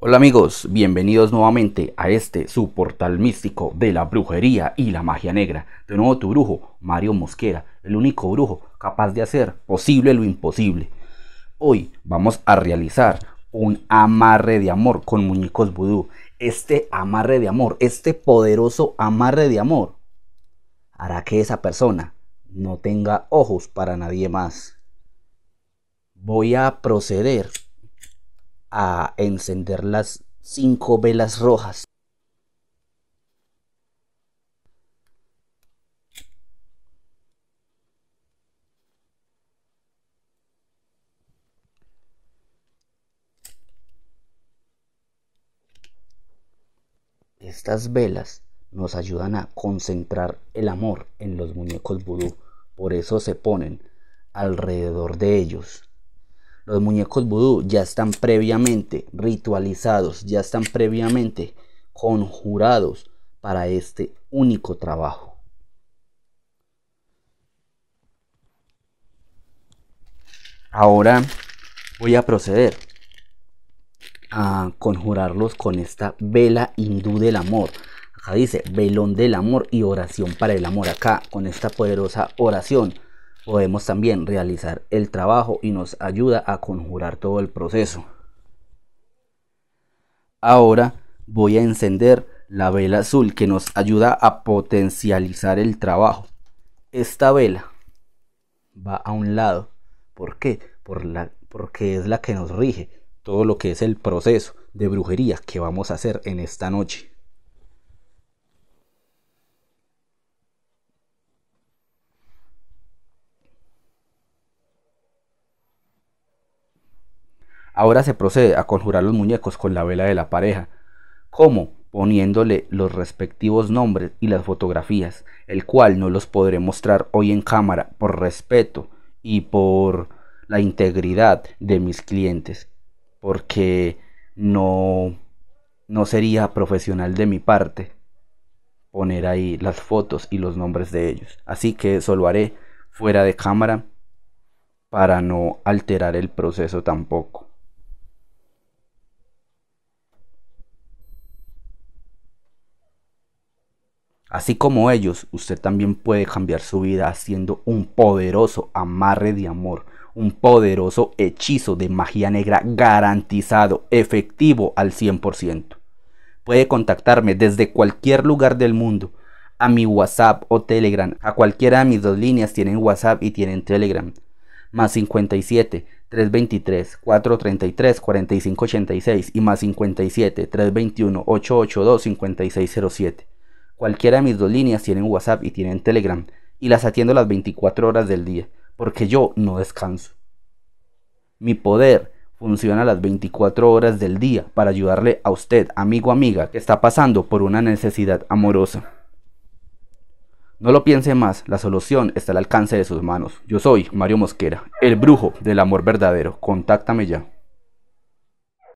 Hola amigos, bienvenidos nuevamente a este su portal místico de la brujería y la magia negra. De nuevo tu brujo, Mario Mosquera, el único brujo capaz de hacer posible lo imposible. Hoy vamos a realizar un amarre de amor con muñecos vudú. Este amarre de amor, este poderoso amarre de amor, hará que esa persona no tenga ojos para nadie más. Voy a proceder a encender las cinco velas rojas. Estas velas nos ayudan a concentrar el amor en los muñecos vudú, por eso se ponen alrededor de ellos. Los muñecos vudú ya están previamente ritualizados, ya están previamente conjurados para este único trabajo. Ahora voy a proceder a conjurarlos con esta vela hindú del amor. Acá dice velón del amor y oración para el amor. Acá con esta poderosa oración podemos también realizar el trabajo y nos ayuda a conjurar todo el proceso. Ahora voy a encender la vela azul que nos ayuda a potencializar el trabajo. Esta vela va a un lado. ¿Por qué? porque es la que nos rige todo lo que es el proceso de brujería que vamos a hacer en esta noche. Ahora se procede a conjurar los muñecos con la vela de la pareja. ¿Cómo? Poniéndole los respectivos nombres y las fotografías, el cual no los podré mostrar hoy en cámara por respeto y por la integridad de mis clientes, porque no, no sería profesional de mi parte poner ahí las fotos y los nombres de ellos. Así que eso lo haré fuera de cámara para no alterar el proceso tampoco. Así como ellos, usted también puede cambiar su vida haciendo un poderoso amarre de amor, un poderoso hechizo de magia negra garantizado, efectivo al 100%. Puede contactarme desde cualquier lugar del mundo, a mi WhatsApp o Telegram, a cualquiera de mis dos líneas tienen WhatsApp y tienen Telegram. Más 57 323 433 4586 y más 57 321 882 5607. Cualquiera de mis dos líneas tienen WhatsApp y tienen Telegram y las atiendo las 24 horas del día, porque yo no descanso. Mi poder funciona las 24 horas del día para ayudarle a usted, amigo amiga, que está pasando por una necesidad amorosa. No lo piense más, la solución está al alcance de sus manos. Yo soy Mario Mosquera, el brujo del amor verdadero. Contáctame ya.